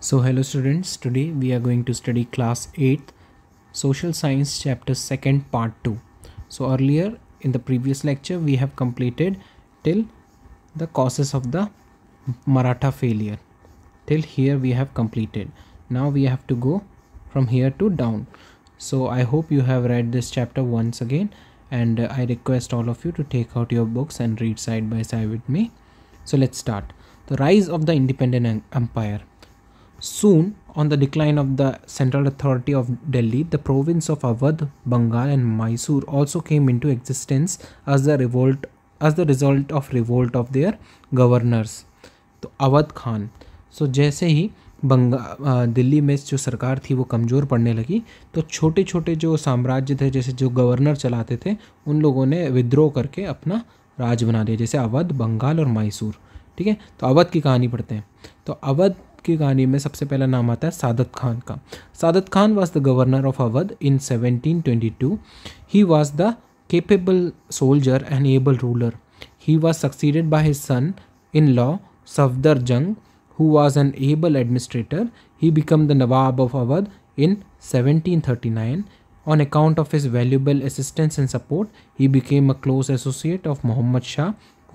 So hello students, today we are going to study class 8 social science chapter 2nd part 2. So earlier in the previous lecture we have completed till the causes of the Maratha failure. Till here we have completed. Now we have to go from here to down. So I hope you have read this chapter once again and I request all of you to take out your books and read side by side with me. So let's start. The rise of the independent empire Soon, on the decline of the central authority of Delhi, the province of Awadh, Bengal and Mysore also came into existence as the revolt as the result of revolt of their governors. तो अवध खान सो so, जैसे ही बंगा दिल्ली में जो सरकार थी वो कमज़ोर पड़ने लगी तो छोटे छोटे जो साम्राज्य थे जैसे जो गवर्नर चलाते थे उन लोगों ने विद्रोह करके अपना राज बना दिया जैसे अवध बंगाल और मैसूर ठीक है तो अवध की कहानी पढ़ते हैं तो अवध के कहानी में सबसे पहला नाम आता है सादत खान का Saadat Khan was the governor of Awadh in 1722 he was the capable soldier and able ruler he was succeeded by his son in law Safdar Jang who was an able administrator he became the nawab of Awadh in 1739 On account of his valuable assistance and support, he became a close associate of Muhammad Shah,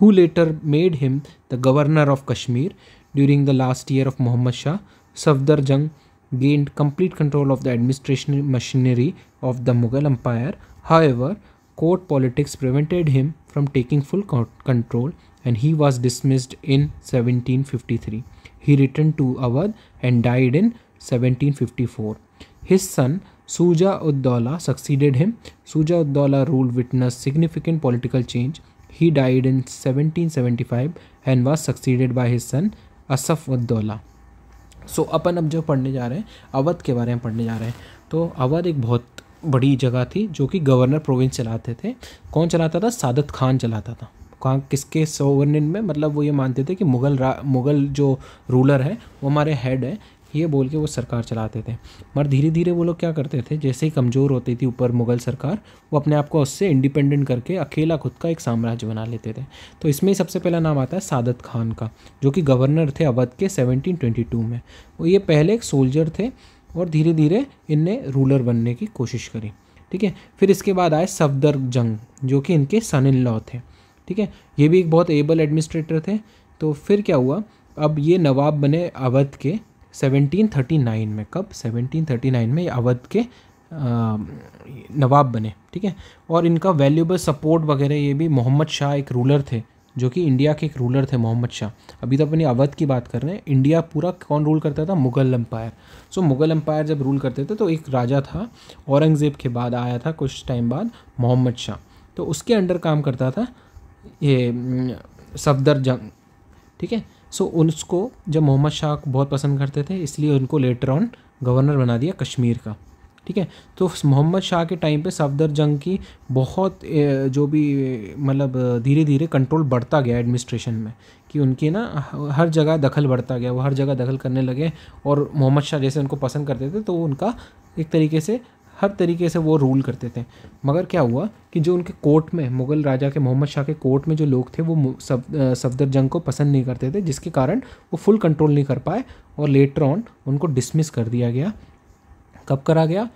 who later made him the governor of Kashmir. During the last year of Muhammad Shah, Safdar Jung gained complete control of the administration machinery of the Mughal Empire. However, court politics prevented him from taking full control and he was dismissed in 1753. He returned to Awadh and died in 1754. His son Suja Uddaulah succeeded him. Suja Uddaulah rule witnessed significant political change. He died in 1775 and was succeeded by his son Asafuddaula so अपन अब जो पढ़ने जा रहे हैं अवध के बारे में पढ़ने जा रहे हैं तो अवध एक बहुत बड़ी जगह थी जो कि गवर्नर प्रोविंस चलाते थे कौन चलाता था सादत खान चलाता था कहाँ किसके सोवर्निन में मतलब वो ये मानते थे कि मुग़ल मुग़ल जो रूलर है वो हमारे हेड है ये बोल के वो सरकार चलाते थे मगर धीरे धीरे वो लोग क्या करते थे जैसे ही कमज़ोर होती थी ऊपर मुगल सरकार वो अपने आप को उससे इंडिपेंडेंट करके अकेला खुद का एक साम्राज्य बना लेते थे तो इसमें ही सबसे पहला नाम आता है सादत खान का जो कि गवर्नर थे अवध के सेवनटीन में वो ये पहले एक सोल्जर थे और धीरे धीरे इनने रूलर बनने की कोशिश करी ठीक है फिर इसके बाद आए सफदर जंग जो कि इनके सन इन लॉ थे ठीक है ये भी एक बहुत एबल एडमिनिस्ट्रेटर थे तो फिर क्या हुआ अब ये नवाब बने अवध के 1739 में कब 1739 में अवध के नवाब बने ठीक है और इनका वैल्यूबल सपोर्ट वगैरह ये भी मोहम्मद शाह एक रूलर थे जो कि इंडिया के एक रूलर थे मोहम्मद शाह अभी तो अपनी अवध की बात कर रहे हैं इंडिया पूरा कौन रूल करता था Mughal empire so Mughal empire जब रूल करते थे तो एक राजा था औरंगज़ेब के बाद आया था कुछ टाइम बाद मोहम्मद शाह तो उसके अंडर काम करता था ये सफदर जंग ठीक है सो उसको जब मोहम्मद शाह बहुत पसंद करते थे इसलिए उनको लेटर ऑन गवर्नर बना दिया कश्मीर का ठीक है तो मोहम्मद शाह के टाइम पे सफदर जंग की बहुत जो भी मतलब धीरे धीरे कंट्रोल बढ़ता गया एडमिनिस्ट्रेशन में कि उनकी ना हर जगह दखल बढ़ता गया वो हर जगह दखल करने लगे और मोहम्मद शाह जैसे उनको पसंद करते थे तो उनका एक तरीके से हर तरीके से वो रूल करते थे मगर क्या हुआ कि जो उनके कोर्ट में मुग़ल राजा के मोहम्मद शाह के कोर्ट में जो लोग थे वो सब सफदर जंग को पसंद नहीं करते थे जिसके कारण वो फुल कंट्रोल नहीं कर पाए और लेटर ऑन उनको डिसमिस कर दिया गया कब करा गया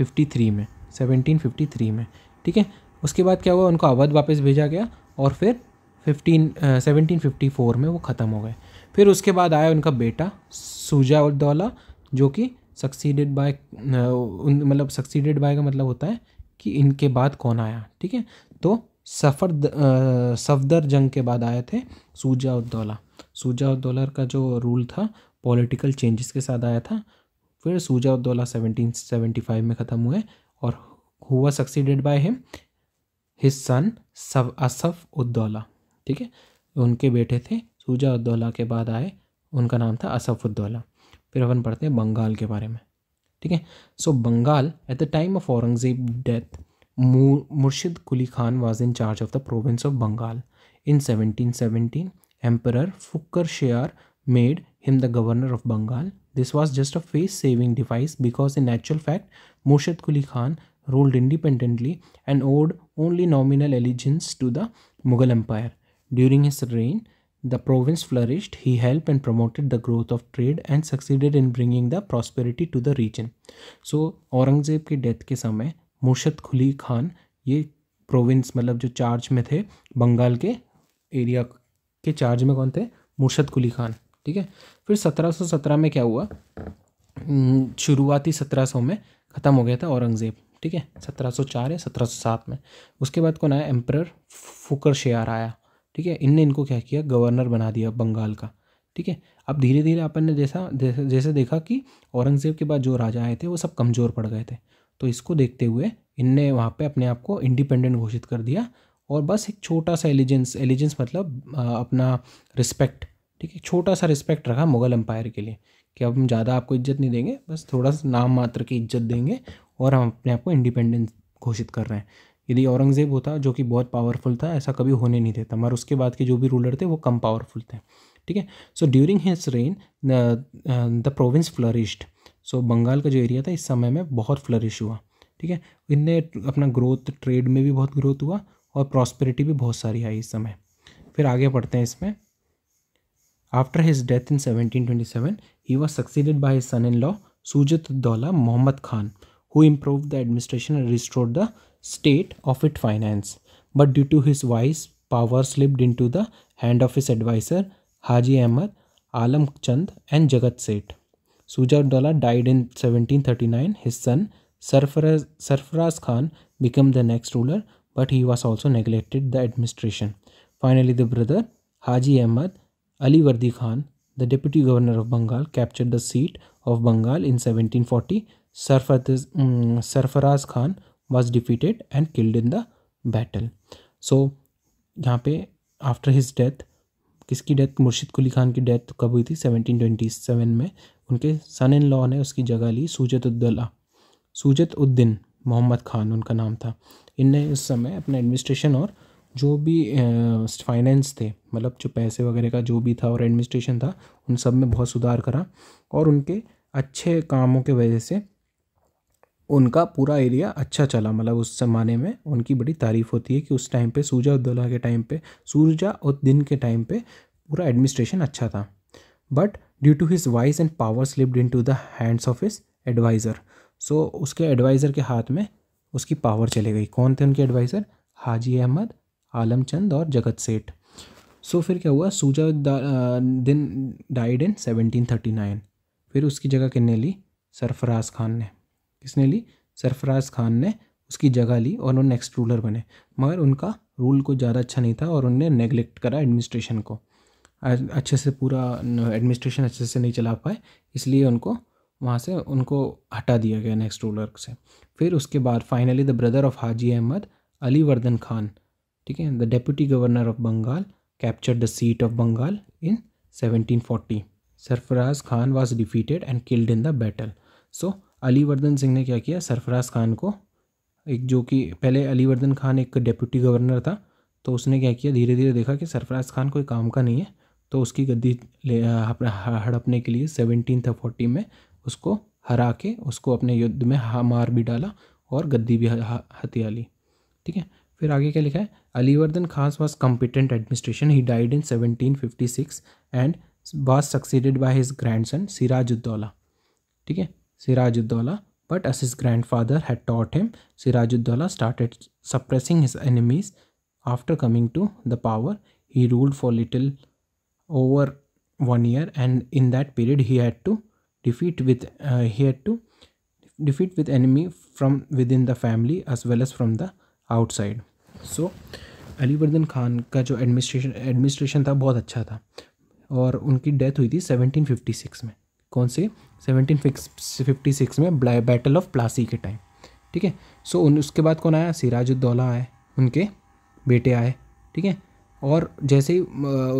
53 में 1753 में ठीक है उसके बाद क्या हुआ उनको अवध वापस भेजा गया और फिर फिफ्टीन फिफ्टी फोर में वो ख़त्म हो गए फिर उसके बाद आया उनका बेटा सूजा उद्दौला जो कि सक्सीडेड बाय uh, मतलब सक्सीडेड बाय का मतलब होता है कि इनके बाद कौन आया ठीक है तो सफ़र सफदर जंग के बाद आए थे सूजा उद्दौला सूजा उद्दौला का जो रूल था पॉलिटिकल चेंजेस के साथ आया था फिर सूजा उद्दौला सेवनटीन सेवेंटी फाइव में ख़त्म हुए और हुआ succeeded by him his son सब असफ उद्दौला ठीक है उनके बेटे थे सूजा उद्दौला के बाद आए उनका नाम था असफ उद्दौला फिर अपन पढ़ते हैं बंगाल के बारे में ठीक है so Bengal at the time of Aurangzeb death Murshid Quli Khan was in charge of the province of Bengal in seventeen seventeen emperor Farrukhsiyar made him the governor of Bengal this was just a face saving device because in natural fact Murshid Quli Khan ruled independently and old only nominal allegiance to the Mughal empire during his reign The province flourished, he helped and promoted the growth of trade and succeeded in bringing the prosperity to the region. So Aurangzeb की death के समय मुर्शद खुली खान ये province मतलब जो charge में थे बंगाल के एरिया के चार्ज में कौन थे मुर्शद कुली खान ठीक है फिर 1717 में क्या हुआ शुरुआती 1700 में ख़त्म हो गया था औरंगज़ेब ठीक है 1704 या 1707 में उसके बाद कौन आया एम्पर फुकर शेयर आया ठीक है इनने इनको क्या किया गवर्नर बना दिया बंगाल का ठीक है अब धीरे धीरे अपन ने जैसा जैसे देखा कि औरंगज़ेब के बाद जो राजा आए थे वो सब कमज़ोर पड़ गए थे तो इसको देखते हुए इनने वहाँ पे अपने आप को इंडिपेंडेंट घोषित कर दिया और बस एक छोटा सा एलिजेंस एलिजेंस मतलब अपना रिस्पेक्ट ठीक है छोटा सा रिस्पेक्ट रखा मुग़ल एम्पायर के लिए कि अब हम ज़्यादा आपको इज्जत नहीं देंगे बस थोड़ा सा नाम मात्र की इज्जत देंगे और हम अपने आप को इंडिपेंडेंस घोषित कर रहे हैं यदि औरंगज़ेब होता जो कि बहुत पावरफुल था ऐसा कभी होने नहीं देता मगर उसके बाद के जो भी रूलर थे वो कम पावरफुल थे ठीक है so during his reign the province flourished so Bengal का जो एरिया था इस समय में बहुत फ्लरिश हुआ ठीक है इनने अपना ग्रोथ ट्रेड में भी बहुत ग्रोथ हुआ और प्रॉस्पेरिटी भी बहुत सारी आई इस समय फिर आगे पढ़ते हैं इसमें after his death in seventeen twenty seven he was succeeded by his son in law Shujat Daula Mohammad Khan who improved the administration and restored the state of its finance. But due to his vice, power slipped into the hand of his advisor Haji Ahmad, Alam Chand and Jagat Seth. Suja Uddala died in 1739. His son Sarfaraz, Sarfaraz Khan became the next ruler, but he was also neglected the administration. Finally, the brother Haji Ahmad Ali Wardi Khan, the deputy governor of Bengal, captured the seat of Bengal in 1740 Sarfatiz, Sarfaraz Khan was was and killed in the battle so यहाँ पे after his death किसकी death Murshid Quli Khan की death कब हुई थी 1727 में उनके सन in law ने उसकी जगह ली सूजत उद्दला सूजत उद्दीन मोहम्मद खान उनका नाम था इनने उस समय अपना एडमिनिस्ट्रेशन और जो भी फाइनेंस थे मतलब जो पैसे वगैरह का जो भी था और एडमिनिस्ट्रेशन था उन सब में बहुत सुधार करा और उनके अच्छे कामों के वजह से उनका पूरा एरिया अच्छा चला मतलब उस ज़माने में उनकी बड़ी तारीफ़ होती है कि उस टाइम पे सूर्जा उद्दौला के टाइम पे सूर्जा और दिन के टाइम पे पूरा एडमिनिस्ट्रेशन अच्छा था but due to his voice and power slipped into the hands of his adviser सो उसके एडवाइज़र के हाथ में उसकी पावर चले गई कौन थे उनके एडवाइज़र हाजी अहमद आलमचंद और जगत सेठ सो so, फिर क्या हुआ Shuja din died in seventeen thirty nine फिर उसकी जगह किन्ने ली सरफराज खान ने किसने ली सरफराज खान ने उसकी जगह ली और वो नेक्स्ट रूलर बने मगर उनका रूल को ज़्यादा अच्छा नहीं था और उनने नेग्लेक्ट करा एडमिनिस्ट्रेशन को अच्छे से पूरा एडमिनिस्ट्रेशन अच्छे से नहीं चला पाए इसलिए उनको वहाँ से उनको हटा दिया गया नेक्स्ट रूलर से फिर उसके बाद finally the brother of Haji Ahmad Ali Vardi Khan ठीक है the deputy governor of Bengal capture the seat of Bengal in 1740 Sarfaraz Khan was defeated and killed in the battle so Alivardi Singh ने क्या किया सरफराज खान को एक जो कि पहले अलीवर्धन खान एक डेप्यूटी गवर्नर था तो उसने क्या किया धीरे धीरे देखा कि सरफराज खान कोई काम का नहीं है तो उसकी गद्दी ले हड़पने के लिए सेवनटीन था फोर्टी में उसको हरा के उसको अपने युद्ध में मार भी डाला और गद्दी भी हथिया ली ठीक है फिर आगे क्या लिखा है Alivardi Khan was competent administration he died in seventeen fifty six and was succeeded by his grandson Sirajuddaula ठीक है Sirajuddola, but as his grandfather had taught him, Sirajuddola started suppressing his enemies. After coming to the power, he ruled for little over one year, and in that period, he had to defeat with uh, he had to defeat with enemy from within the family as well as from the outside so Alivardi Khan का जो administration administration था बहुत अच्छा था और उनकी death हुई थी 1756 में कौन से सेवनटीन फिफ्टी सिक्स में बैटल ऑफ प्लासी के टाइम ठीक है सो उन उसके बाद कौन आया सिराजुद्दौला आए उनके बेटे आए ठीक है और जैसे ही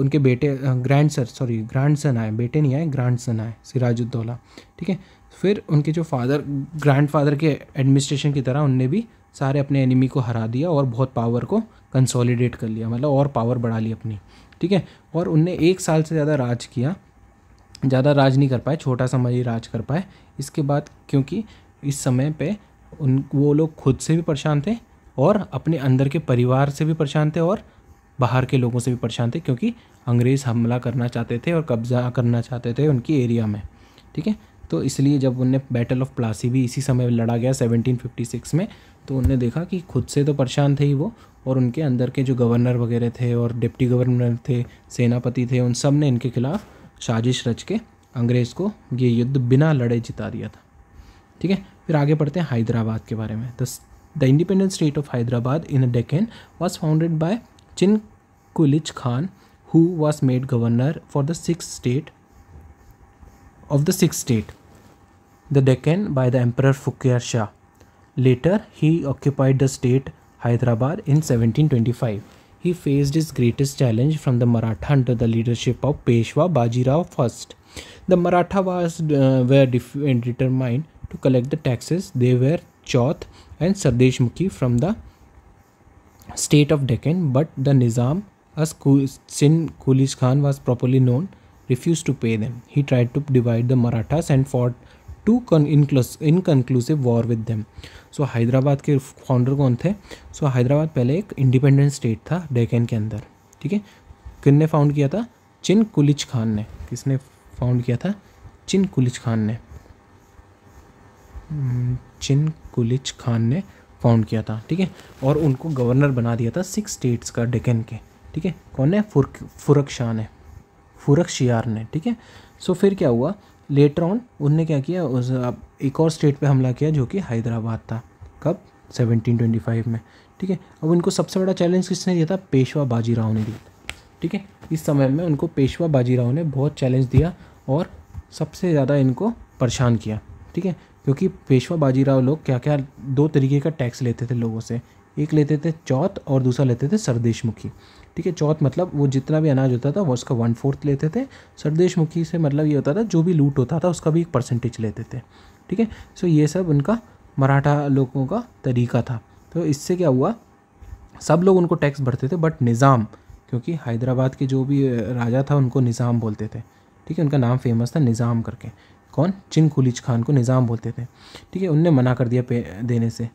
उनके बेटे grand sir sorry grandson आए बेटे नहीं आए ग्रैंड सन आए सिराजुद्दौला ठीक है फिर उनके जो फादर ग्रैंड फादर के एडमिनिस्ट्रेशन की तरह उनने भी सारे अपने एनिमी को हरा दिया और बहुत पावर को कंसोलिडेट कर लिया मतलब और पावर बढ़ा ली अपनी ठीक है और उनने एक साल से ज़्यादा राज किया ज़्यादा राज नहीं कर पाए छोटा समय ही राज कर पाए इसके बाद क्योंकि इस समय पे उन वो लोग खुद से भी परेशान थे और अपने अंदर के परिवार से भी परेशान थे और बाहर के लोगों से भी परेशान थे क्योंकि अंग्रेज़ हमला करना चाहते थे और कब्ज़ा करना चाहते थे उनकी एरिया में ठीक है तो इसलिए जब उनने बैटल ऑफ प्लासी भी इसी समय लड़ा गया 1756 में तो उनने देखा कि खुद से तो परेशान थे ही वो और उनके अंदर के जो गवर्नर वगैरह थे और डिप्टी गवर्नर थे सेनापति थे उन सब ने इनके खिलाफ़ साजिश रच के अंग्रेज़ को ये युद्ध बिना लड़े जिता दिया था ठीक है फिर आगे पढ़ते हैं हैदराबाद के बारे में the the independent state of Hyderabad in Deccan was founded by Chin Qilich Khan who was made governor for the six state six state the Deccan by the emperor Farrukhsiyar later he occupied the state Hyderabad in seventeen twenty five he faced his greatest challenge from the Maratha under the leadership of Peshwa Bajirao I. The Maratha was, uh, were uh, determined to collect the taxes. They were Chauth and Sardeshmukhi from the state of Deccan, but the Nizam, as Sin Kulish Khan was properly known, refused to pay them. He tried to divide the Marathas and fought two inconclusive war with them so Hyderabad के founder कौन थे सो so, Hyderabad पहले एक independent state था डेकैन के अंदर ठीक है किन ने फाउंड किया था चिन कुलिच खान ने किसने फाउंड किया था चिन कुलिच खान ने हम्म, चिन कुलिच खान ने फाउंड किया था ठीक है और उनको गवर्नर बना दिया था सिक्स स्टेट्स का डेकन के ठीक है कौन है फुरक फुरक शाह ने फुरक शियार ने ठीक है सो फिर क्या हुआ लेटर ऑन उनने क्या किया उस एक और स्टेट पे हमला किया जो कि हैदराबाद था कब 1725 में ठीक है अब उनको सबसे बड़ा चैलेंज किसने दिया था पेशवा बाजीराव ने दिया ठीक है इस समय में उनको पेशवा बाजीराव ने बहुत चैलेंज दिया और सबसे ज़्यादा इनको परेशान किया ठीक है क्योंकि पेशवा बाजीराव लोग क्या क्या दो तरीके का टैक्स लेते थे लोगों से एक लेते थे चौथ और दूसरा लेते थे सरदेशमुखी ठीक है चौथ मतलब वो जितना भी अनाज होता था वो उसका वन फोर्थ लेते थे सरदेशमुखी से मतलब ये होता था जो भी लूट होता था उसका भी एक परसेंटेज लेते थे ठीक है सो ये सब उनका मराठा लोगों का तरीका था तो इससे क्या हुआ सब लोग उनको टैक्स भरते थे बट निज़ाम क्योंकि हैदराबाद के जो भी राजा था उनको निज़ाम बोलते थे ठीक है उनका नाम फेमस था निज़ाम करके कौन चिन खान को निज़ाम बोलते थे ठीक है उनने मना कर दिया पे देने से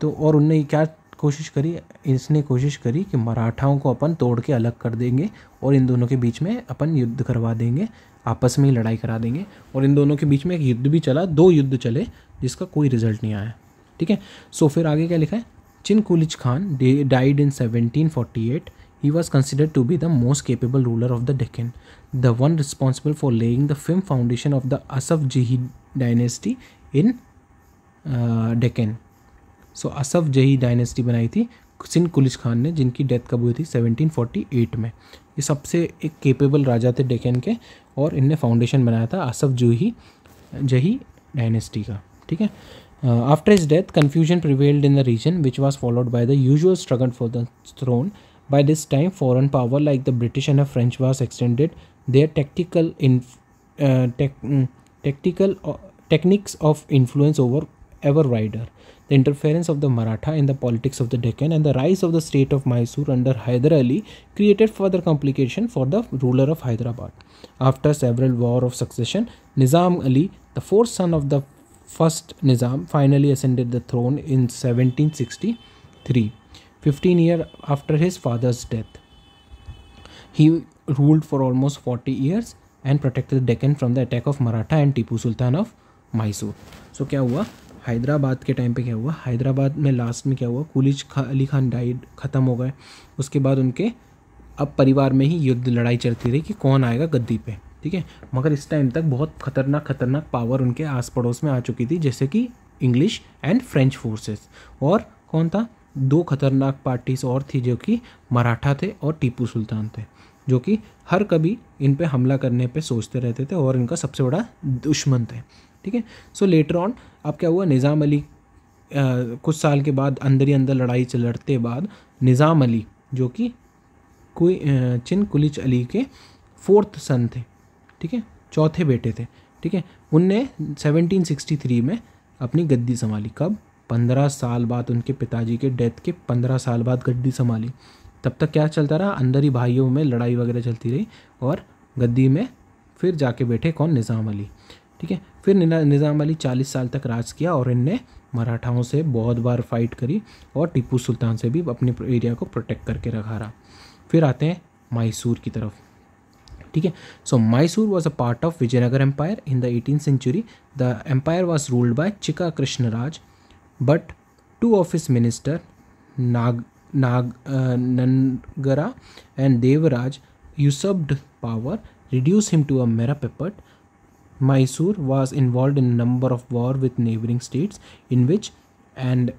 तो और उनने क्या कोशिश करी इसने कोशिश करी कि मराठाओं को अपन तोड़ के अलग कर देंगे और इन दोनों के बीच में अपन युद्ध करवा देंगे आपस में ही लड़ाई करा देंगे और इन दोनों के बीच में एक युद्ध भी चला दो युद्ध चले जिसका कोई रिजल्ट नहीं आया ठीक है सो फिर आगे क्या लिखा है Chin Qilich Khan died in seventeen forty eight he was considered to be the most capable ruler of the Deccan, the one responsible for laying the film foundation of the Asaf dynasty dynasty uh, Deccan. So Asaf Jahi dynasty बनाई थी सिंह कुलिश खान ने जिनकी death कब हुई थी 1748 में ये सबसे एक केपेबल राजा थे डेकन के और इनने फाउंडेशन बनाया था असफ जूही जही डायनेस्टी का ठीक है after his death confusion prevailed in the region which was followed by the usual struggle for the throne by this time foreign power like the british and the french was extended their tactical in uh, tec- mm, tactical uh, techniques of influence over ever wider the interference of the Maratha in the politics of the Deccan and the rise of the state of Mysore under Hyder Ali created further complication for the ruler of Hyderabad. After several war of succession, Nizam Ali, the fourth son of the first Nizam, finally ascended the throne in 1763, 15 years after his father's death. He ruled for almost 40 years and protected the Deccan from the attack of Maratha and Tipu Sultan of Mysore. So, क्या हुआ हैदराबाद के time पे क्या हुआ हैदराबाद में last में क्या हुआ कुलिज खा, अली खान डाइड ख़त्म हो गए उसके बाद उनके अब परिवार में ही युद्ध लड़ाई चलती रही कि कौन आएगा गद्दी पे ठीक है मगर इस टाइम तक बहुत खतरनाक खतरनाक पावर उनके आस पड़ोस में आ चुकी थी जैसे कि इंग्लिश एंड फ्रेंच फोर्सेस और कौन था दो खतरनाक पार्टीज और थी जो कि मराठा थे और टीपू सुल्तान थे जो कि हर कभी इन पर हमला करने पर सोचते रहते थे और इनका सबसे बड़ा दुश्मन थे ठीक है सो लेटर ऑन अब क्या हुआ निज़ाम अली आ, कुछ साल के बाद अंदर ही अंदर लड़ाई से लड़ते बाद निज़ाम अली जो कि कोई चिन कुलिच अली के फोर्थ सन थे ठीक है चौथे बेटे थे ठीक है उनने 1763 में अपनी गद्दी संभाली कब पंद्रह साल बाद उनके पिताजी के डेथ के पंद्रह साल बाद गद्दी संभाली तब तक क्या चलता रहा अंदर ही भाइयों में लड़ाई वगैरह चलती रही और गद्दी में फिर जाके बैठे कौन निज़ाम अली ठीक है फिर निज़ाम अली चालीस साल तक राज किया और इनने मराठाओं से बहुत बार फाइट करी और टीपू सुल्तान से भी अपने एरिया को प्रोटेक्ट करके रखा रहा फिर आते हैं मैसूर की तरफ ठीक है so Mysore was a part of Vijayanagara empire in the eighteen century the empire was ruled by Chikka Krishnaraja but two office minister Nag नाग ननगरा and Devaraja usurped power reduce him to a mere puppet Mysore was involved in a number of war with neighboring states in which an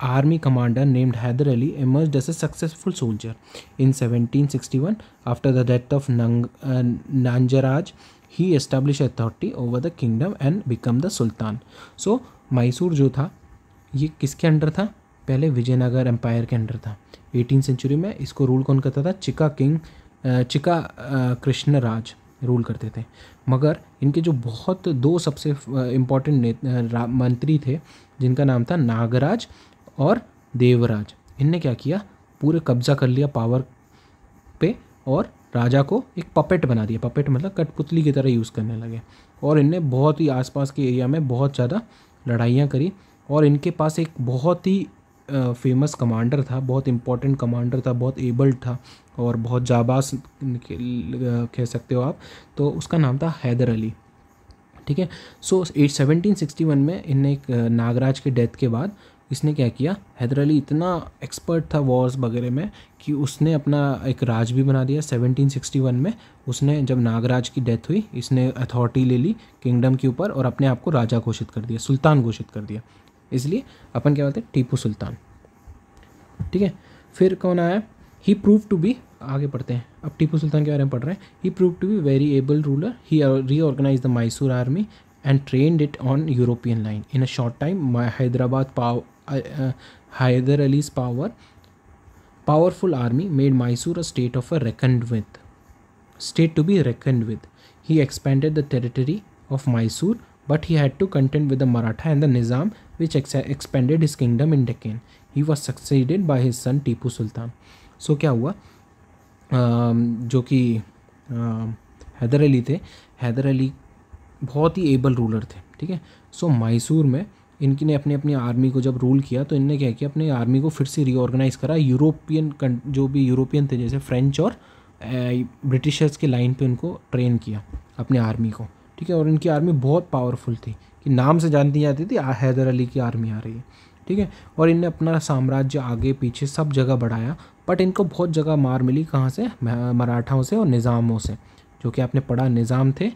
army commander named Hyder Ali emerged as a successful soldier. In 1761, after the death of Nang, uh, Nanjaraj, he established authority over the kingdom and become the sultan. So Mysore जो था ये किसके under था पहले Vijayanagara empire के under था eighteen century में इसको रूल कौन करता था चिका किंग चिका कृष्ण राज रूल करते थे मगर इनके जो बहुत दो सबसे इम्पॉर्टेंट मंत्री थे जिनका नाम था नागराज और देवराज इनने क्या किया पूरे कब्जा कर लिया पावर पे और राजा को एक पपेट बना दिया पपेट मतलब कठपुतली की तरह यूज़ करने लगे और इनने बहुत ही आसपास के एरिया में बहुत ज़्यादा लड़ाइयाँ करी और इनके पास एक बहुत ही फेमस कमांडर था बहुत इंपॉर्टेंट कमांडर था बहुत एबल्ड था और बहुत जाबाज कह सकते हो आप तो उसका नाम था हैदर अली ठीक है so at seventeen sixty one में इन्हें एक नागराज के डेथ के बाद इसने क्या किया हैदर अली इतना एक्सपर्ट था वॉर्स वगैरह में कि उसने अपना एक राज भी बना दिया 1761 में उसने जब नागराज की डेथ हुई इसने अथॉरिटी ले ली किंगडम के ऊपर और अपने आप को राजा घोषित कर दिया सुल्तान घोषित कर दिया इसलिए अपन क्या बोलते हैं टीपू सुल्तान ठीक है फिर कौन आया ही प्रूव टू बी आगे पढ़ते हैं अब टीपू सुल्तान के बारे में पढ़ रहे हैं he prove to be very able ruler he reorganise the Mysore army and train it on European line in a short time Hyderabad pow Hyder Ali's power powerful army made Mysore a state of a reckoned with state to be reckoned with he expanded the territory of Mysore but he had to content with the Maratha and the Nizam which expanded his kingdom in Deccan he was succeeded by his son Tipu Sultan so क्या हुआ जो कि हैदर अली थे हैदर अली बहुत he able ruler थे ठीक है so Mysore में इनकी ने अपनी अपनी आर्मी को जब रूल किया तो इनने क्या किया अपने आर्मी को फिर से रीऑर्गेनाइज करा यूरोपियन जो भी यूरोपियन थे जैसे फ्रेंच और ब्रिटिशर्स के लाइन पे उनको ट्रेन किया अपने आर्मी को ठीक है और इनकी आर्मी बहुत पावरफुल थी कि नाम से जानती जाती थी हैदर अली की आर्मी आ रही है ठीक है और इनने अपना साम्राज्य आगे पीछे सब जगह बढ़ाया बट इनको बहुत जगह मार मिली कहाँ से मराठाओं से और निज़ामों से जो कि आपने पढ़ा निज़ाम थे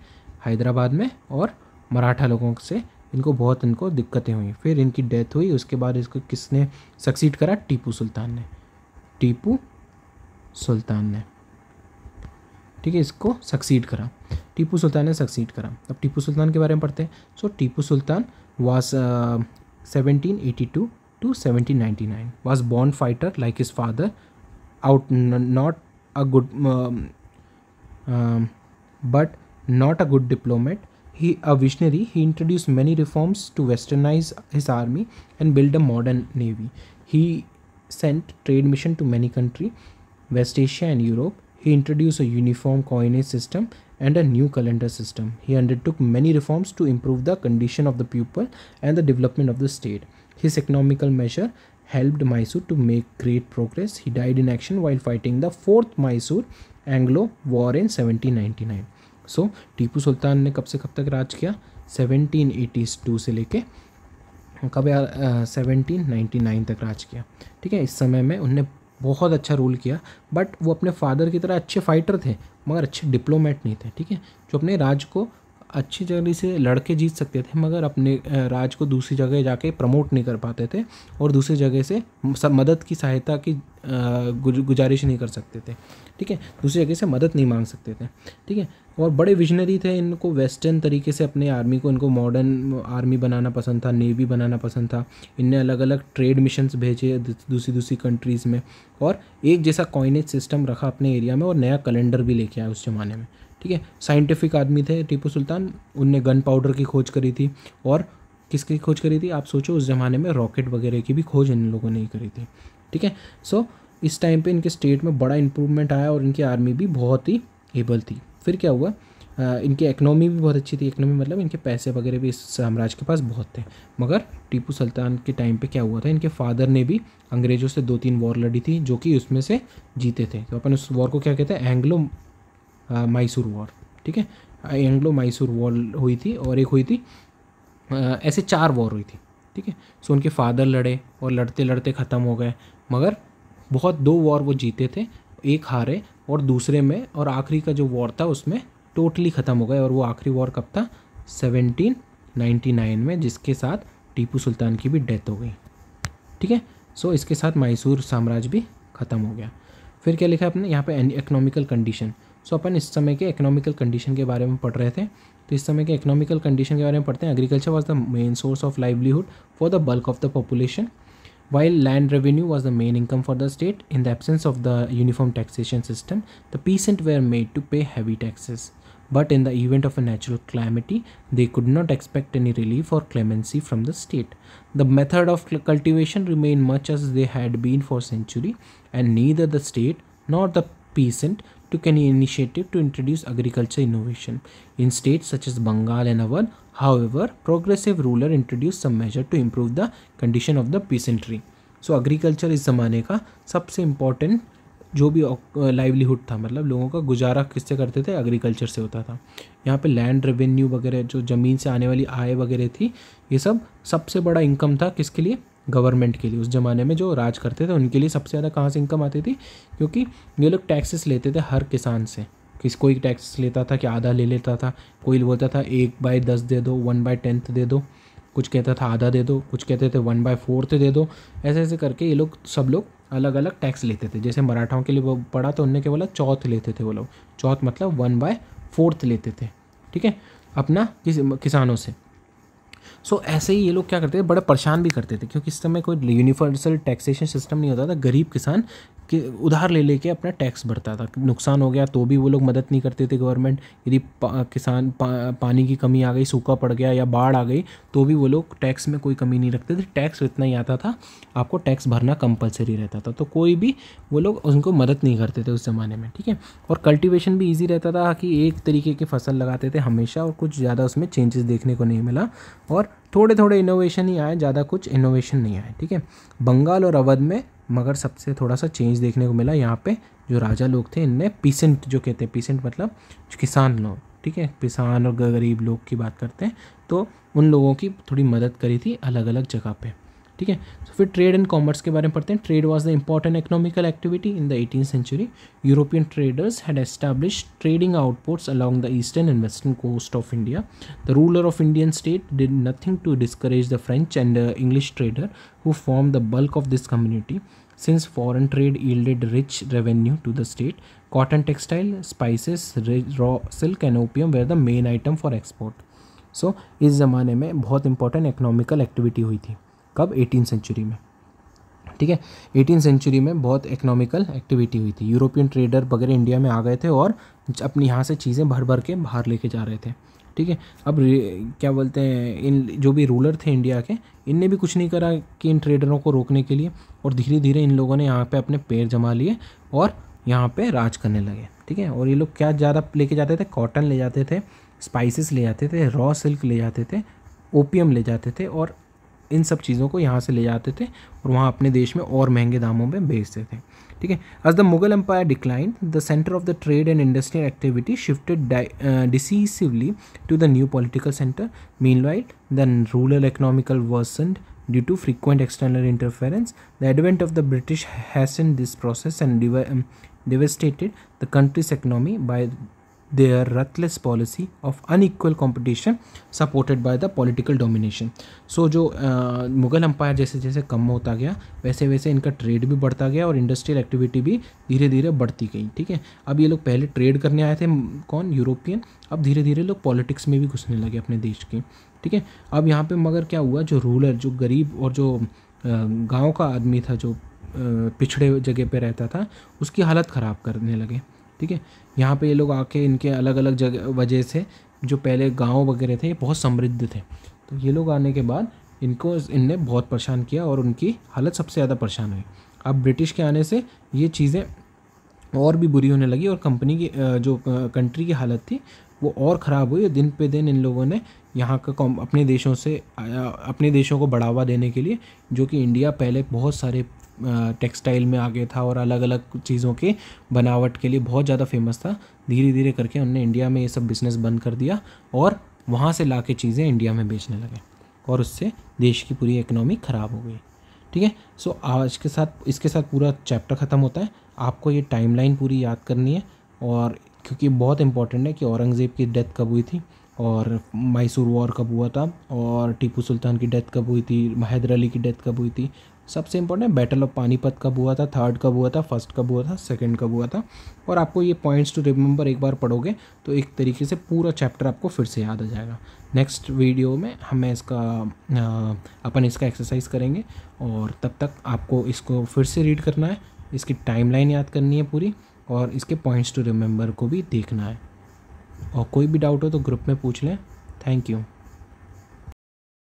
हैदराबाद में और मराठा लोगों से इनको बहुत इनको दिक्कतें हुई फिर इनकी डेथ हुई उसके बाद इसको किसने सक्सीड करा टीपू सुल्तान ने टीपू सुल्तान ने ठीक है इसको सक्सीड करा टीपू सुल्तान ने सक्सीड करा अब टीपू सुल्तान के बारे में पढ़ते हैं so Tipu Sultan was seventeen eighty two to seventeen ninety nine was born fighter like his father out not a good but not a good diplomat he a visionary he introduce many reforms to westernise his army and build a modern navy he sent trade mission to many country West Asia and Europe he introduce a uniform coinage system and a new calendar system. He undertook many reforms to improve the condition of the people and the development of the state. His economical measure helped Mysore to make great progress. He died in action while fighting the fourth Mysore Anglo War in 1799. so, Tipu Sultan ne kab se kab tak raj kiya? 1782 se leke कब यार seventeen ninety nine तक राज किया ठीक है इस समय में उनने बहुत अच्छा रूल किया बट वो अपने फादर की तरह अच्छे फाइटर थे मगर अच्छे डिप्लोमेट नहीं थे ठीक है जो अपने राज को अच्छी जगह से लड़के जीत सकते थे मगर अपने राज को दूसरी जगह जाके प्रमोट नहीं कर पाते थे और दूसरी जगह से मदद की सहायता की गुजारिश नहीं कर सकते थे ठीक है दूसरी जगह से मदद नहीं मांग सकते थे ठीक है और बड़े विजनरी थे इनको वेस्टर्न तरीके से अपने आर्मी को इनको मॉडर्न आर्मी बनाना पसंद था नेवी बनाना पसंद था इनने अलग अलग ट्रेड मिशंस भेजे दूसरी दूसरी कंट्रीज़ में और एक जैसा कॉइनेज सिस्टम रखा अपने एरिया में और नया कैलेंडर भी लेके आया उस ज़माने में ठीक है साइंटिफिक आदमी थे टीपू सुल्तान उनने गन पाउडर की खोज करी थी और किसकी खोज करी थी आप सोचो उस ज़माने में रॉकेट वगैरह की भी खोज इन लोगों ने ही करी थी ठीक है सो इस टाइम पे इनके स्टेट में बड़ा इम्प्रूवमेंट आया और इनकी आर्मी भी बहुत ही एबल थी फिर क्या हुआ आ, इनकी इकनॉमी भी बहुत अच्छी थी इकनॉमी मतलब इनके पैसे वगैरह भी इस साम्राज्य के पास बहुत थे मगर टीपू सुल्तान के टाइम पे क्या हुआ था इनके फादर ने भी अंग्रेज़ों से दो तीन वॉर लड़ी थी जो कि उसमें से जीते थे तो अपन उस वॉर को क्या कहते हैं एंग्लो मैसूर वॉर ठीक है एंग्लो मैसूर वॉर हुई थी और एक हुई थी आ, ऐसे चार वॉर हुई थी ठीक है सो उनके फादर लड़े और लड़ते लड़ते ख़त्म हो गए मगर बहुत दो वॉर वो जीते थे एक हारे और दूसरे में और आखिरी का जो वॉर था उसमें टोटली ख़त्म हो गए और वो आखिरी वॉर कब था 1799 में जिसके साथ टीपू सुल्तान की भी डेथ हो गई ठीक है सो इसके साथ मैसूर साम्राज्य भी ख़त्म हो गया फिर क्या लिखा है अपने यहाँ पे इकोनॉमिकल कंडीशन सो अपन इस समय के इकोनॉमिकल कंडीशन के बारे में पढ़ रहे थे तो इस समय के इकोनॉमिकल कंडीशन के बारे में पढ़ते हैं agriculture was the main source of livelihood for the bulk of the population While land revenue was the main income for the state, in the absence of the uniform taxation system, the peasant were made to pay heavy taxes. But in the event of a natural calamity, they could not expect any relief or clemency from the state. The method of cultivation remained much as they had been for centuries, and neither the state nor the peasant took any initiative to introduce agriculture innovation. In states such as Bengal and Awadh, however, progressive ruler introduced some measure to improve the condition of the peasantry. So agriculture इस ज़माने का सबसे important जो भी livelihood था मतलब लोगों का गुजारा किससे करते थे एग्रीकल्चर से होता था यहाँ पे लैंड रेवेन्यू वगैरह जो ज़मीन से आने वाली आय वगैरह थी ये सब सबसे बड़ा इनकम था किसके लिए गवर्नमेंट के लिए उस ज़माने में जो राज करते थे उनके लिए सबसे ज़्यादा कहाँ से इनकम आती थी क्योंकि ये लोग टैक्सेस लेते थे हर किसान से किस कोई टैक्स लेता था कि आधा ले लेता था कोई बोलता था एक बाय दस दे दो वन बाय टेंथ दे दो कुछ कहता था आधा दे दो कुछ कहते थे वन बाय फोर्थ दे दो ऐसे ऐसे करके ये लोग सब लोग अलग अलग टैक्स लेते थे जैसे मराठाओं के लिए वो पड़ा तो उनने क्या बोला चौथ लेते थे वो लोग चौथ मतलब वन बाय फोर्थ लेते थे ठीक है अपना किस किसानों से सो ऐसे ही ये लोग क्या करते थे बड़े परेशान भी करते थे क्योंकि इस समय कोई यूनिवर्सल टैक्सेशन सिस्टम नहीं होता था गरीब किसान कि उधार ले लेके अपना टैक्स भरता था नुकसान हो गया तो भी वो लोग मदद नहीं करते थे गवर्नमेंट यदि पा, किसान पा, पानी की कमी आ गई सूखा पड़ गया या बाढ़ आ गई तो भी वो लोग टैक्स में कोई कमी नहीं रखते थे टैक्स तो इतना ही आता था आपको टैक्स भरना कंपलसरी रहता था तो कोई भी वो लोग उनको मदद नहीं करते थे उस ज़माने में ठीक है और कल्टिवेशन भी ईजी रहता था कि एक तरीके की फसल लगाते थे हमेशा और कुछ ज़्यादा उसमें चेंजेस देखने को नहीं मिला और थोड़े थोड़े इनोवेशन ही आए ज़्यादा कुछ इनोवेशन नहीं आए ठीक है बंगाल और अवध में मगर सबसे थोड़ा सा चेंज देखने को मिला यहाँ पे जो राजा लोग थे इनने पीसेंट जो कहते हैं पीसेंट मतलब किसान लोग ठीक है किसान और गरीब लोग की बात करते हैं तो उन लोगों की थोड़ी मदद करी थी अलग अलग जगह पर ठीक है तो फिर ट्रेड एंड कॉमर्स के बारे में पढ़ते हैं trade was the important economical activity in the eighteen century European traders had establish trading outputs along the eastern and western coast of India the ruler of Indian state did nothing to discourage the French and English trader who form the bulk of this community since foreign trade yielded rich revenue to the state cotton textile spices raw silk and opium were the main item for export so इस ज़माने में बहुत important economical activity हुई थी कब eighteen century में ठीक है एटीन सेंचुरी में बहुत इकोनॉमिकल एक्टिविटी हुई थी यूरोपियन ट्रेडर वगैरह इंडिया में आ गए थे और अपने यहाँ से चीज़ें भर भर के बाहर लेके जा रहे थे ठीक है अब क्या बोलते हैं इन जो भी रूलर थे इंडिया के इनने भी कुछ नहीं करा कि इन ट्रेडरों को रोकने के लिए और धीरे धीरे इन लोगों ने यहाँ पे अपने पैर जमा लिए और यहाँ पे राज करने लगे ठीक है और ये लोग क्या ज़्यादा लेके जाते थे कॉटन ले जाते थे स्पाइसेस ले जाते थे रॉ सिल्क ले जाते थे ओपियम ले जाते थे और इन सब चीज़ों को यहाँ से ले जाते थे और वहाँ अपने देश में और महंगे दामों में बेचते थे ठीक है as the Mughal empire decline the centre of the trade and industrial activity shifted decisively to the new political centre meanwhile the rural economical worsened due to frequent external interference the advent of the British hastened this process and devastated the country's economy by their ruthless policy of unequal competition supported by the political domination so so, जो Mughal empire जैसे जैसे कम होता गया वैसे वैसे इनका trade भी बढ़ता गया और इंडस्ट्रियल एक्टिविटी भी धीरे धीरे बढ़ती गई ठीक है अब ये लोग पहले ट्रेड करने आए थे कौन यूरोपियन अब धीरे धीरे लोग पॉलिटिक्स में भी घुसने लगे अपने देश के ठीक है अब यहाँ पे मगर क्या हुआ जो रूलर जो गरीब और जो गांव का आदमी था जो पिछड़े जगह पर रहता था उसकी हालत ख़राब करने लगे ठीक है यहाँ पे ये लोग आके इनके अलग अलग जगह वजह से जो पहले गांव वगैरह थे ये बहुत समृद्ध थे तो ये लोग आने के बाद इनको इनने बहुत परेशान किया और उनकी हालत सबसे ज़्यादा परेशान हुई अब ब्रिटिश के आने से ये चीज़ें और भी बुरी होने लगी और कंपनी की जो कंट्री की हालत थी वो और ख़राब हुई दिन पे दिन इन लोगों ने यहाँ का अपने देशों से अपने देशों को बढ़ावा देने के लिए जो कि इंडिया पहले बहुत सारे टेक्सटाइल में आगे था और अलग अलग चीज़ों के बनावट के लिए बहुत ज़्यादा फेमस था धीरे धीरे करके उनने इंडिया में ये सब बिज़नेस बंद कर दिया और वहाँ से ला चीज़ें इंडिया में बेचने लगे और उससे देश की पूरी इकनॉमी ख़राब हो गई ठीक है सो आज के साथ इसके साथ पूरा चैप्टर ख़त्म होता है आपको ये टाइमलाइन पूरी याद करनी है और क्योंकि बहुत इंपॉर्टेंट है कि औरंगज़ेब की डेथ कब हुई थी और मैसूर वॉर कब हुआ था और टीपू सुल्तान की डेथ कब हुई थी हैदर अली की डेथ कब हुई थी सबसे इंपॉर्टेंट बैटल ऑफ पानीपत कब हुआ था थर्ड कब हुआ था फर्स्ट कब हुआ था सेकंड कब हुआ था और आपको ये पॉइंट्स टू रिमेंबर एक बार पढ़ोगे तो एक तरीके से पूरा चैप्टर आपको फिर से याद आ जाएगा नेक्स्ट वीडियो में हमें इसका अपन इसका एक्सरसाइज करेंगे और तब तक आपको इसको फिर से रीड करना है इसकी टाइम याद करनी है पूरी और इसके पॉइंट्स टू रिमेंबर को भी देखना है और कोई भी डाउट हो तो ग्रुप में पूछ लें थैंक यू